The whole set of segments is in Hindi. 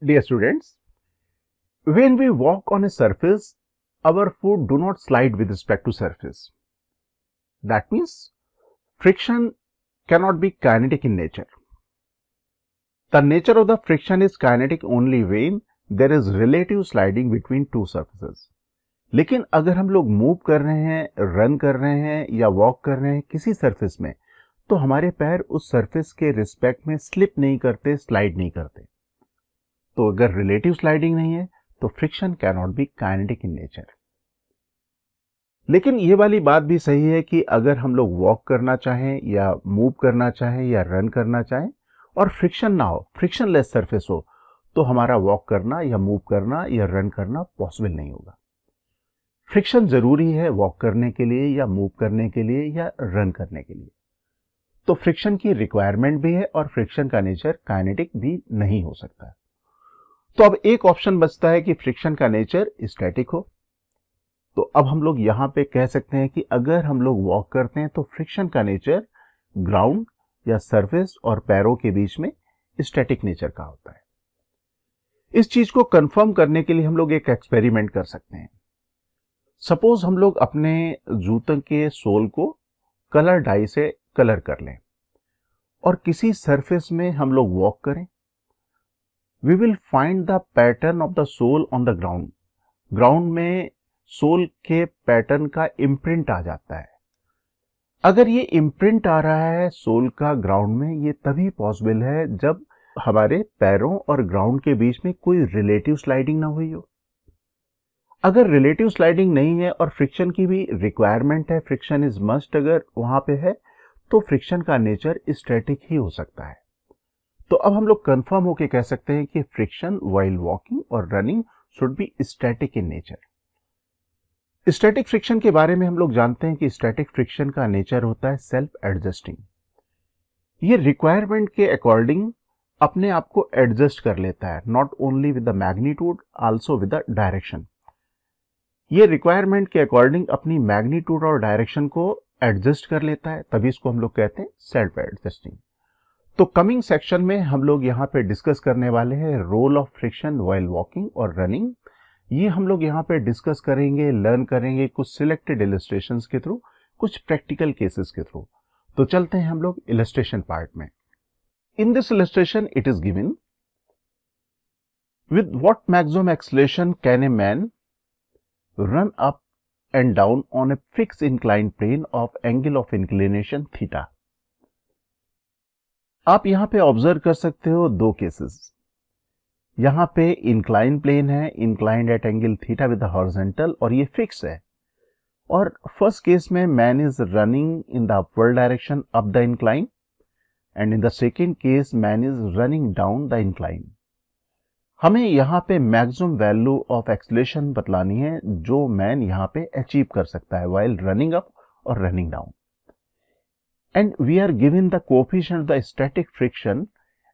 Dear students, when we walk on a surface, our foot do not slide with respect to surface. That means friction cannot be kinetic in nature. The nature of the friction is kinetic only when there is relative sliding between two surfaces. लेकिन अगर हम लोग मूव कर रहे हैं रन कर रहे हैं या वॉक कर रहे हैं किसी सरफेस में तो हमारे पैर उस सरफेस के रिस्पेक्ट में स्लिप नहीं करते स्लाइड नहीं करते तो अगर रिलेटिव स्लाइडिंग नहीं है तो friction cannot be kinetic in nature लेकिन ये वाली बात भी सही है कि अगर हम लोग वॉक करना चाहें या मूव करना चाहें या रन करना चाहें और फ्रिक्शन ना हो फ्रिक्शन लेस सर्फेस हो तो हमारा वॉक करना या मूव करना या रन करना पॉसिबल नहीं होगा फ्रिक्शन ज़रूरी है वॉक करने के लिए या मूव करने के लिए या रन करने के लिए तो फ्रिक्शन की रिक्वायरमेंट भी है और फ्रिक्शन का नेचर काइनेटिक भी नहीं हो सकता तो अब एक ऑप्शन बचता है कि फ्रिक्शन का नेचर स्टैटिक हो तो अब हम लोग यहां पे कह सकते हैं कि अगर हम लोग वॉक करते हैं तो फ्रिक्शन का नेचर ग्राउंड या सरफेस और पैरों के बीच में स्टैटिक नेचर का होता है इस चीज को कंफर्म करने के लिए हम लोग एक एक्सपेरिमेंट कर सकते हैं सपोज हम लोग अपने जूतों के सोल को कलर डाई से कलर कर लें और किसी सरफेस में हम लोग वॉक करें we will find the pattern of the sole on the ground ground में सोल के पैटर्न का इम्प्रिंट आ जाता है अगर ये इम्प्रिंट आ रहा है सोल का ग्राउंड में ये तभी पॉसिबल है जब हमारे पैरों और ग्राउंड के बीच में कोई रिलेटिव स्लाइडिंग ना हुई हो अगर रिलेटिव स्लाइडिंग नहीं है और फ्रिक्शन की भी रिक्वायरमेंट है फ्रिक्शन इज मस्ट अगर वहां पे है तो फ्रिक्शन का नेचर स्टैटिक ही हो सकता है तो अब हम लोग कंफर्म होके कह सकते हैं कि फ्रिक्शन वाइल वॉकिंग और running should be static in nature static friction के बारे में हम लोग जानते हैं कि स्टैटिक फ्रिक्शन का नेचर होता है सेल्फ एडजस्टिंग ये रिक्वायरमेंट के अकॉर्डिंग अपने आप को एडजस्ट कर लेता है not only with the magnitude also with the direction ये रिक्वायरमेंट के अकॉर्डिंग अपनी मैग्नीट्यूड और डायरेक्शन को एडजस्ट कर लेता है तभी इसको हम लोग कहते हैं सेल्फ एडजस्टिंग तो कमिंग सेक्शन में हम लोग यहाँ पे डिस्कस करने वाले हैं role of friction while walking और रनिंग ये हम लोग यहाँ पे डिस्कस करेंगे लर्न करेंगे कुछ सिलेक्टेड इलेस्ट्रेशन के थ्रू कुछ प्रैक्टिकल केसेस के थ्रू तो चलते हैं हम लोग इलेस्ट्रेशन पार्ट में in this illustration it is given with what maximum acceleration can a man run up and down on a fix incline plane of angle of inclination theta आप यहां पे ऑब्जर्व कर सकते हो दो केसेस यहां पे इंक्लाइन प्लेन है inclined at angle theta with horizontal और ये फिक्स है और फर्स्ट केस में man is running in the upward direction up the incline and in the second case man is running down the incline हमें यहां पे मैक्सिमम वैल्यू ऑफ एक्सलेशन बतलानी है जो मैन यहां पे अचीव कर सकता है वाइल रनिंग अप और running down and we are given the coefficient the static friction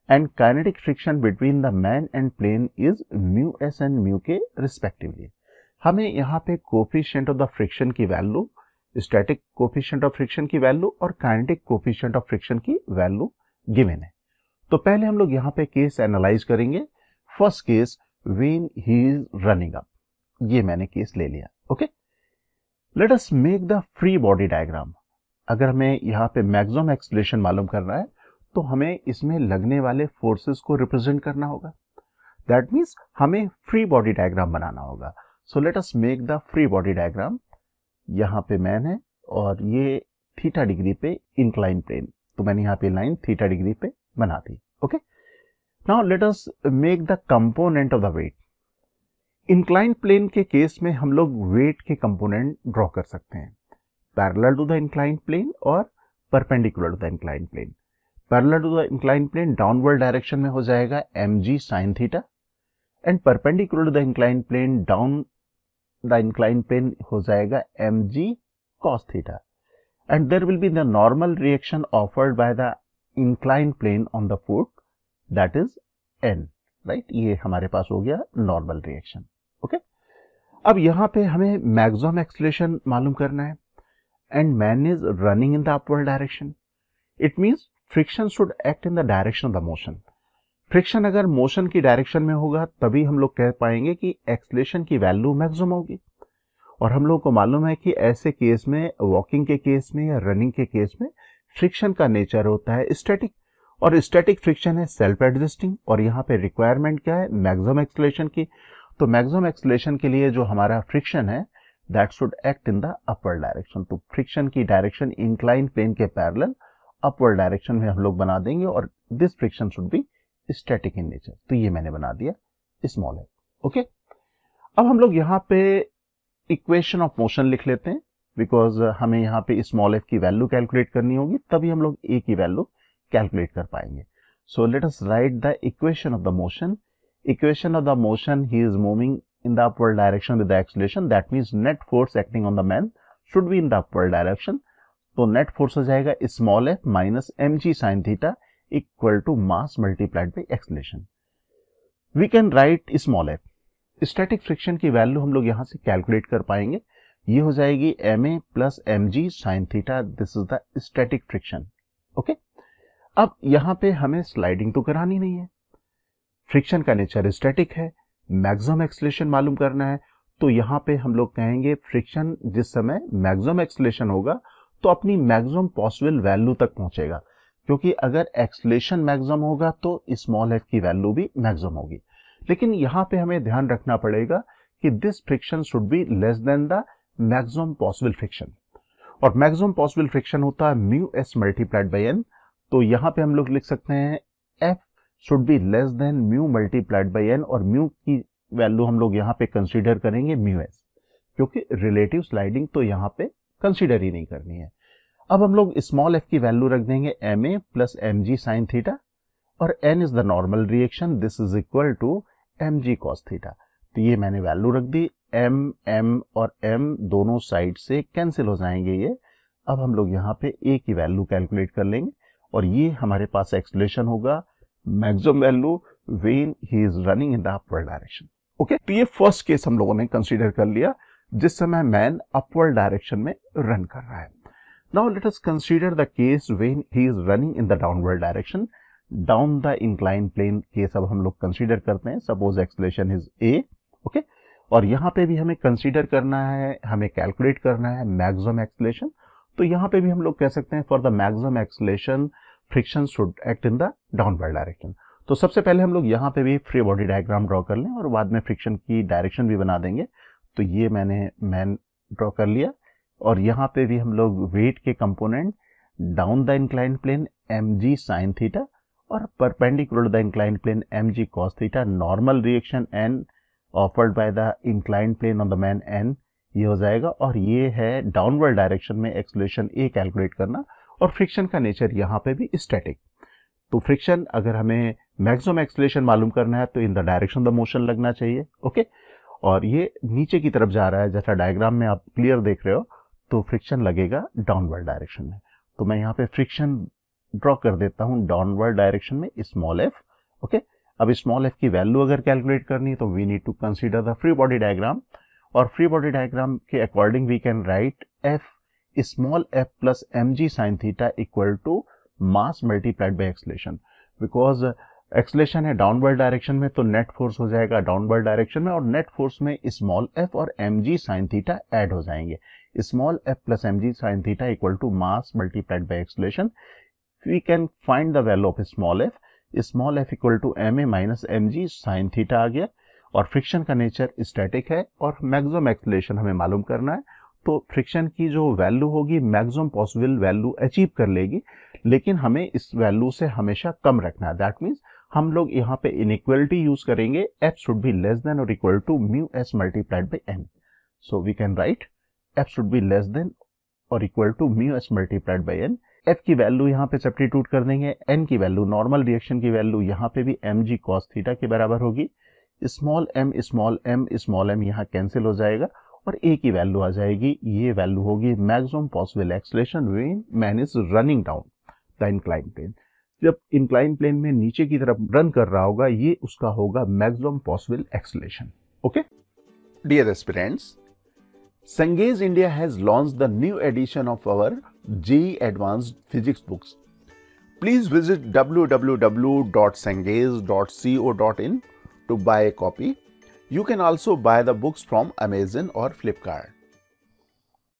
and kinetic friction between the man and plane is mu s and mu k respectively. हमें यहाँ पे कोफिशियंट ऑफ द फ्रिक्शन की वैल्यू स्टैटिक कोफिशियंट ऑफ फ्रिक्शन की वैल्यू और काइनेटिक कोफिशियंट ऑफ फ्रिक्शन की वैल्यू गिवन है तो पहले हम लोग यहाँ पे केस एनालाइज करेंगे first case when he is running up ये मैंने केस ले लिया okay let us make the free body diagram अगर हमें यहाँ पे मैक्सिमम एक्सलेशन मालूम करना है तो हमें इसमें लगने वाले फोर्सेस को रिप्रेजेंट करना होगा दैट मीन्स हमें फ्री बॉडी डायग्राम बनाना होगा so let us make the free body diagram यहाँ पे मैन है और ये थीटा डिग्री पे इंक्लाइन प्लेन तो मैंने यहाँ पे लाइन थीटा डिग्री पे बना दी okay now let us make the component of the weight incline plane के केस में हम लोग वेट के कंपोनेंट ड्रॉ कर सकते हैं parallel to the inclined plane or perpendicular to the inclined plane parallel to the inclined plane downward direction में हो जाएगा m g sine theta and perpendicular to the inclined plane down the inclined plane हो जाएगा m g cos theta and there will be the normal reaction offered by the inclined plane on the foot that is n right right? ये हमारे पास हो गया नॉर्मल रिएक्शन ओके अब यहां पे हमें मैक्सिमम एक्सलेशन मालूम करना है and man is running in the upward direction. It means friction should act in the direction of the motion friction अगर मोशन की डायरेक्शन में होगा तभी हम लोग कह पाएंगे कि एक्सलेशन की वैल्यू मैक्सिमम होगी और हम लोगों को मालूम है कि ऐसे केस में वॉकिंग के केस में या रनिंग के केस में फ्रिक्शन का नेचर होता है स्टैटिक और स्टैटिक फ्रिक्शन है सेल्फ एडजस्टिंग और यहाँ पे रिक्वायरमेंट क्या है मैक्सिमम एक्सलेशन की तो मैक्सिमम एक्सलेशन के लिए जो हमारा फ्रिक्शन है that should act in the upper direction तो फ्रिक्शन की डायरेक्शन इंक्लाइन प्लेन के पैरल अपर डायरेक्शन में हम लोग बना देंगे और this friction should be static in nature तो ये मैंने बना दिया स्मॉल है ओके अब हम लोग यहाँ पे इक्वेशन ऑफ मोशन लिख लेते हैं बिकॉज हमें यहाँ पे स्मॉल एफ की वैल्यू कैलकुलेट करनी होगी तभी हम लोग ए की वैल्यू कैलकुलेट कर पाएंगे so let us write the equation of the motion equation of the motion he is moving in the upward direction with the acceleration that means net force acting on the man should be in the upward direction तो नेट फोर्स हो जाएगा small f minus m g sine theta equal to mass multiplied by acceleration we can write small f static friction की वैल्यू हम लोग यहाँ से कैलकुलेट कर पाएंगे ये हो जाएगी m a plus m g sine theta this is the static friction okay अब यहाँ पे हमें स्लाइडिंग तो करानी नहीं है फ्रिक्शन का नेचर स्टैटिक है मैक्सिमम एक्सलेशन मालूम करना है तो यहां पे हम लोग कहेंगे फ्रिक्शन जिस समय मैक्सिमम एक्सलेशन होगा तो अपनी मैक्सिमम पॉसिबल वैल्यू तक पहुंचेगा क्योंकि अगर एक्सलेशन मैक्सिमम होगा तो स्मॉल एफ की वैल्यू भी मैक्सिमम होगी लेकिन यहां पे हमें ध्यान रखना पड़ेगा कि this friction should be less than the maximum possible friction और मैक्सिमम पॉसिबल फ्रिक्शन होता है mu s multiplied by n तो यहां पे हम लोग लिख सकते हैं f should be less than mu multiplied by n और म्यू की वैल्यू हम लोग यहाँ पे कंसिडर करेंगे म्यू एस क्योंकि रिलेटिव स्लाइडिंग तो यहाँ पे कंसिडर ही नहीं करनी है अब हम लोग स्मॉल एफ की वैल्यू रख देंगे m a plus m g sine theta और n is the normal reaction this is equal to m g cos theta तो ये मैंने वैल्यू रख दी एम एम और एम दोनों साइड से कैंसिल हो जाएंगे ये अब हम लोग यहाँ पे ए की वैल्यू कैलकुलेट कर लेंगे और ये हमारे पास एक्सलेशन होगा maximum value when he is running in the upward direction okay तो ये फर्स्ट केस हम लोगों ने कंसिडर कर लिया जिस समय मैन अपवर्ड डायरेक्शन में रन कर रहा है now let us consider the case when he is running in the downward direction down the incline plane case अब हम लोग कंसिडर करते हैं suppose acceleration is a okay और यहाँ पे भी हमें कंसिडर करना है हमें कैलकुलेट करना है मैक्सिमम एक्सलेशन तो यहाँ पे भी हम लोग कह सकते हैं for the maximum acceleration friction should act in the downward direction तो सबसे पहले हम लोग यहाँ पे भी फ्री बॉडी डायग्राम ड्रॉ कर लें और बाद में फ्रिक्शन की डायरेक्शन भी बना देंगे तो ये मैंने मैन ड्रॉ कर लिया और यहाँ पे भी हम लोग वेट के component down the incline plane m g sine theta और perpendicular the incline plane m g cos theta normal reaction n offered by the incline plane on the man n ये हो जाएगा और ये है डाउनवर्ड डायरेक्शन में एक्सलेशन ए कैलकुलेट करना और फ्रिक्शन का नेचर यहाँ पे भी स्टैटिक तो फ्रिक्शन अगर हमें मैक्सिमम एक्सलेशन मालूम करना है तो in the direction the motion लगना चाहिए ओके और ये नीचे की तरफ जा रहा है जैसा डायग्राम में आप क्लियर देख रहे हो तो फ्रिक्शन लगेगा डाउनवर्ड डायरेक्शन में तो मैं यहाँ पे फ्रिक्शन ड्रॉ कर देता हूँ डाउनवर्ड डायरेक्शन में स्मॉल एफ ओके अब स्मॉल एफ की वैल्यू अगर कैलकुलेट करनी है तो we need to consider the free body diagram और फ्री बॉडी डायग्राम के according we can write f small f plus m g sine theta equal to mass multiplied by acceleration because acceleration है डाउनवर्ड डायरेक्शन में तो नेट फोर्स हो जाएगा डाउनवर्ड डायरेक्शन में और नेट फोर्स में स्मॉल एफ और m g sine theta add हो जाएंगे small f plus m g sine theta equal to mass multiplied by acceleration we can find the value of small f small f equal to m a minus m g sine theta आ गया और फ्रिक्शन का नेचर स्टैटिक है और मैक्सिमम एक्सलेशन हमें मालूम करना है तो फ्रिक्शन की जो वैल्यू होगी मैक्सिमम पॉसिबल वैल्यू अचीव कर लेगी लेकिन हमें इस वैल्यू से हमेशा कम रखना है दैट मीन्स हम लोग यहाँ पे इनक्वलिटी यूज करेंगे f should be less than और equal to mu s multiplied by n so we can write f should be less than और equal to mu s multiplied by n f की वैल्यू यहाँ पे सब्टीट्यूट कर देंगे एन की वैल्यू नॉर्मल रिएक्शन की वैल्यू यहाँ पे भी एम जी कॉस थीटा के बराबर होगी small m small m small m यहाँ कैंसिल हो जाएगा और ए की वैल्यू आ जाएगी ये वैल्यू होगी maximum possible acceleration when man is running down the incline plane जब इंक्लाइन प्लेन में नीचे की तरफ रन कर रहा होगा ये उसका होगा maximum possible acceleration okay dear aspirants our India advance physics books please visit W W W dot Cengage dot C O dot in to buy copy You can also buy the books from Amazon or Flipkart.